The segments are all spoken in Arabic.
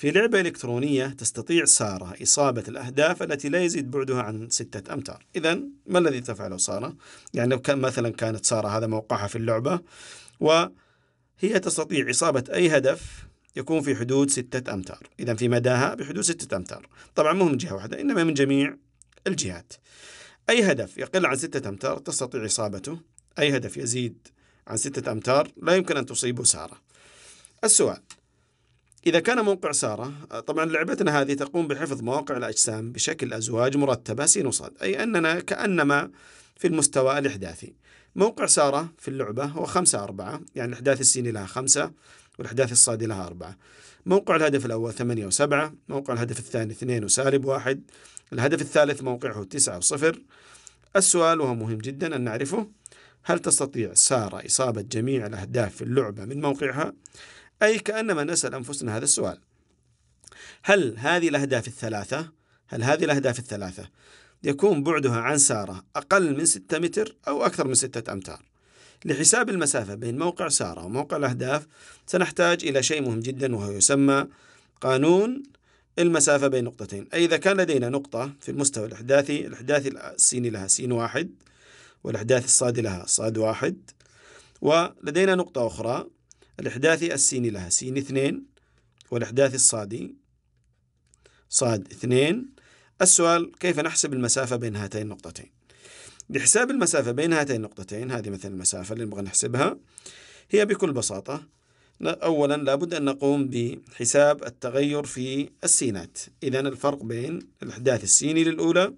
في لعبة إلكترونية تستطيع سارة إصابة الأهداف التي لا يزيد بعدها عن ستة أمتار إذا ما الذي تفعله سارة؟ يعني لو كان مثلا كانت سارة هذا موقعها في اللعبة وهي تستطيع إصابة أي هدف يكون في حدود ستة أمتار إذا في مداها بحدود ستة أمتار طبعا مو من جهة واحدة إنما من جميع الجهات أي هدف يقل عن ستة أمتار تستطيع إصابته أي هدف يزيد عن ستة أمتار لا يمكن أن تصيبه سارة السؤال إذا كان موقع سارة طبعا لعبتنا هذه تقوم بحفظ مواقع الأجسام بشكل أزواج مرتبة سين وصاد أي أننا كأنما في المستوى الإحداثي موقع سارة في اللعبة هو خمسة أربعة يعني الأحداث السيني لها خمسة والأحداث الصادي لها أربعة موقع الهدف الأول ثمانية وسبعة موقع الهدف الثاني اثنين وسالب واحد الهدف الثالث موقعه تسعة وصفر السؤال وهو مهم جدا أن نعرفه هل تستطيع سارة إصابة جميع الأهداف في اللعبة من موقعها؟ أي كأنما نسأل أنفسنا هذا السؤال هل هذه الأهداف الثلاثة هل هذه الأهداف الثلاثة يكون بعدها عن سارة أقل من ستة متر أو أكثر من ستة أمتار لحساب المسافة بين موقع سارة وموقع الأهداف سنحتاج إلى شيء مهم جدا وهو يسمى قانون المسافة بين نقطتين أي إذا كان لدينا نقطة في المستوى الإحداثي الإحداثي السيني لها سين واحد والإحداث الصاد لها صاد واحد ولدينا نقطة أخرى الإحداثي السيني لها سين اثنين والإحداثي الصادي صاد اثنين السؤال كيف نحسب المسافة بين هاتين النقطتين لحساب المسافة بين هاتين النقطتين هذه مثلا المسافة اللي نبغى نحسبها هي بكل بساطة أولا لابد أن نقوم بحساب التغير في السينات إذا الفرق بين الإحداث السيني للأولى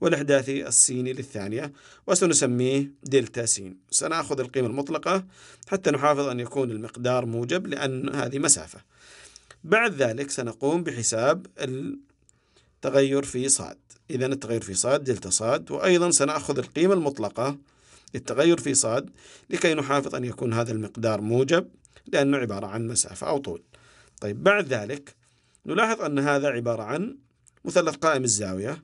والإحداثي السيني للثانية وسنسميه دلتا سين سنأخذ القيمة المطلقة حتى نحافظ أن يكون المقدار موجب لأن هذه مسافة بعد ذلك سنقوم بحساب التغير في صاد إذا التغير في صاد دلتا صاد وأيضا سنأخذ القيمة المطلقة للتغير في صاد لكي نحافظ أن يكون هذا المقدار موجب لأنه عبارة عن مسافة أو طول طيب بعد ذلك نلاحظ أن هذا عبارة عن مثلث قائم الزاوية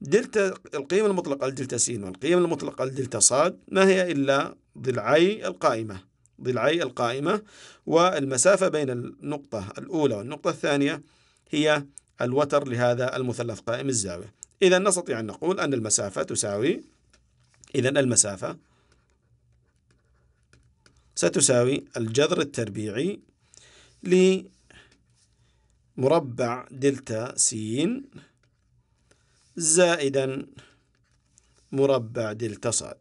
دلتا القيم المطلقة لدلتا س والقيم المطلقة لدلتا ص ما هي إلا ضلعي القائمة ضلعي القائمة والمسافة بين النقطة الأولى والنقطة الثانية هي الوتر لهذا المثلث قائم الزاوية إذا نستطيع أن نقول أن المسافة تساوي إذا المسافة ستساوي الجذر التربيعي لمربع دلتا س زائدا مربع دلتا صاد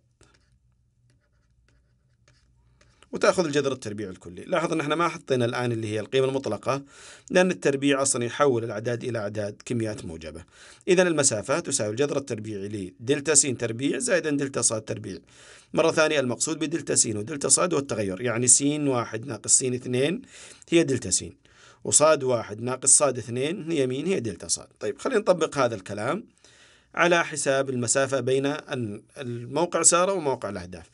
وتاخذ الجذر التربيع الكلي لاحظ ان احنا ما حطينا الان اللي هي القيمه المطلقه لان التربيع اصلا يحول الاعداد الى اعداد كميات موجبه اذا المسافه تساوي الجذر التربيعي لدلتا س تربيع زائدا دلتا ص تربيع مره ثانيه المقصود بدلتا س ودلتا ص هو التغير يعني س واحد ناقص س اثنين هي دلتا س وصاد واحد ناقص صاد اثنين هي مين هي دلتا صاد طيب خلينا نطبق هذا الكلام على حساب المسافة بين الموقع سارة وموقع الأهداف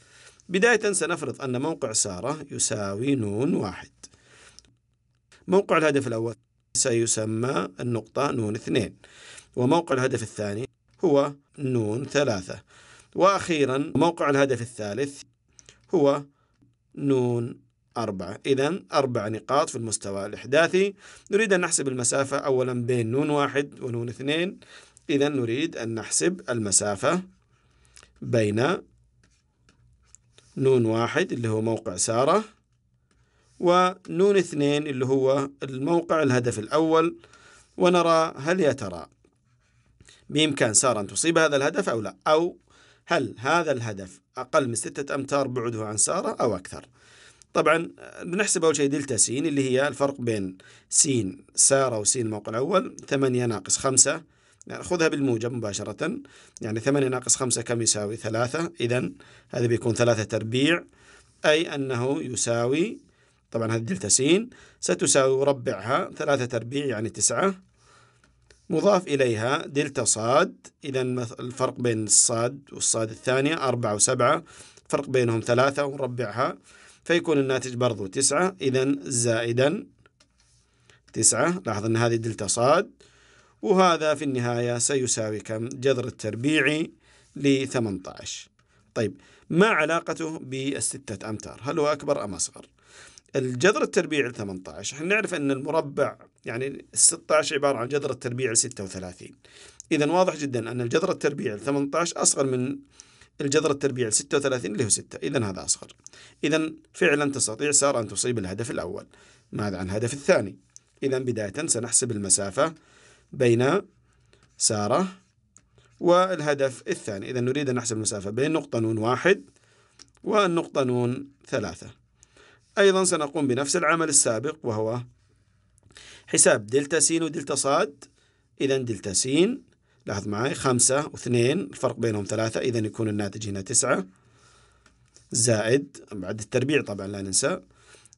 بداية سنفرض أن موقع سارة يساوي نون واحد موقع الهدف الأول سيسمى النقطة نون اثنين وموقع الهدف الثاني هو نون ثلاثة وأخيرا موقع الهدف الثالث هو نون أربعة إذا أربع نقاط في المستوى الإحداثي نريد أن نحسب المسافة أولا بين نون واحد ونون اثنين إذا نريد أن نحسب المسافة بين نون واحد اللي هو موقع سارة ونون اثنين اللي هو الموقع الهدف الأول ونرى هل يا ترى بإمكان سارة أن تصيب هذا الهدف أو لا أو هل هذا الهدف أقل من ستة أمتار بعده عن سارة أو أكثر طبعا بنحسب أول شيء دلتا سين اللي هي الفرق بين سين سارة وسين الموقع الأول ثمانية ناقص خمسة يعني خذها بالموجب مباشرة يعني 8 ناقص 5 كم يساوي 3 إذا هذا بيكون 3 تربيع أي أنه يساوي طبعا هذه دلتا س ستساوي مربعها 3 تربيع يعني 9 مضاف إليها دلتا صاد إذا الفرق بين الصاد والصاد الثانية 4 و7 فرق بينهم 3 ونربعها فيكون الناتج برضو 9 إذا زائدا 9 لاحظ أن هذه دلتا صاد وهذا في النهاية سيساوي كم جذر التربيعي ل 18 طيب ما علاقته بالستة أمتار هل هو أكبر أم أصغر الجذر التربيعي ل 18 احنا نعرف أن المربع يعني 16 عبارة عن جذر التربيع ل 36 إذا واضح جدا أن الجذر التربيع ل 18 أصغر من الجذر التربيع ل 36 اللي هو 6 إذا هذا أصغر إذا فعلا تستطيع سارة أن تصيب الهدف الأول ماذا عن الهدف الثاني إذا بداية سنحسب المسافة بين سارة والهدف الثاني إذا نريد أن نحسب المسافة بين نقطة نون واحد والنقطة نون ثلاثة أيضا سنقوم بنفس العمل السابق وهو حساب دلتا سين ودلتا صاد إذا دلتا سين لاحظ معي خمسة واثنين الفرق بينهم ثلاثة إذا يكون الناتج هنا تسعة زائد بعد التربيع طبعا لا ننسى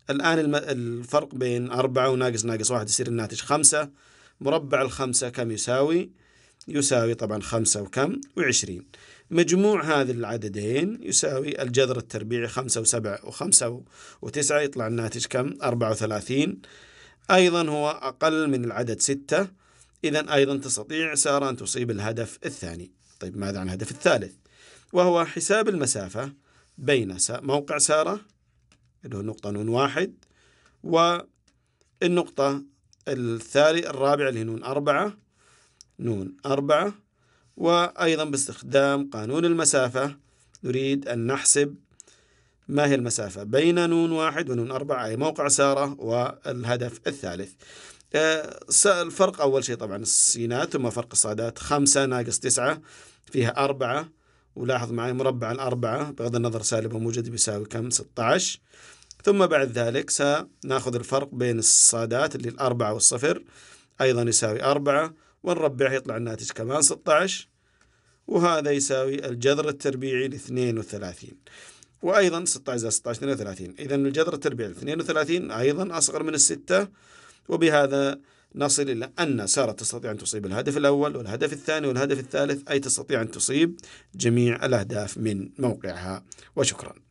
الآن الفرق بين أربعة وناقص ناقص واحد يصير الناتج خمسة مربع الخمسة كم يساوي يساوي طبعا خمسة وكم وعشرين مجموع هذه العددين يساوي الجذر التربيعي خمسة وسبع وخمسة وتسعة يطلع الناتج كم أربعة وثلاثين أيضا هو أقل من العدد ستة إذا أيضا تستطيع سارة أن تصيب الهدف الثاني طيب ماذا عن الهدف الثالث وهو حساب المسافة بين موقع سارة اللي هو نقطة نون واحد والنقطة الثاني الرابع اللي نون أربعة نون أربعة وأيضا باستخدام قانون المسافة نريد أن نحسب ما هي المسافة بين نون واحد ونون أربعة أي موقع سارة والهدف الثالث آه، الفرق أول شيء طبعا السينات ثم فرق الصادات خمسة ناقص تسعة فيها أربعة ولاحظ معي مربع الأربعة بغض النظر سالب موجود بيساوي كم 16 ثم بعد ذلك سناخذ الفرق بين الصادات اللي الأربعة والصفر أيضا يساوي أربعة ونربعها يطلع الناتج كمان 16 وهذا يساوي الجذر التربيعي ل 32 وأيضا 16 زائد 16 32 إذا الجذر التربيعي ل 32 أيضا أصغر من الستة وبهذا نصل إلى أن سارة تستطيع أن تصيب الهدف الأول والهدف الثاني والهدف الثالث أي تستطيع أن تصيب جميع الأهداف من موقعها وشكراً